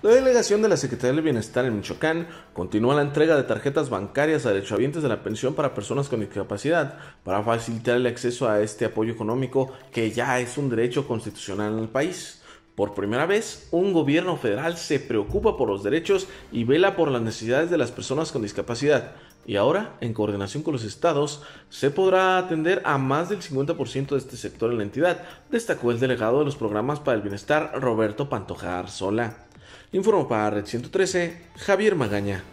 La delegación de la Secretaría del Bienestar en Michoacán continúa la entrega de tarjetas bancarias a derechohabientes de la pensión para personas con discapacidad para facilitar el acceso a este apoyo económico que ya es un derecho constitucional en el país. Por primera vez, un gobierno federal se preocupa por los derechos y vela por las necesidades de las personas con discapacidad. Y ahora, en coordinación con los estados, se podrá atender a más del 50% de este sector en la entidad, destacó el delegado de los programas para el bienestar Roberto Pantojar Sola. Informo para Red 113 Javier Magaña.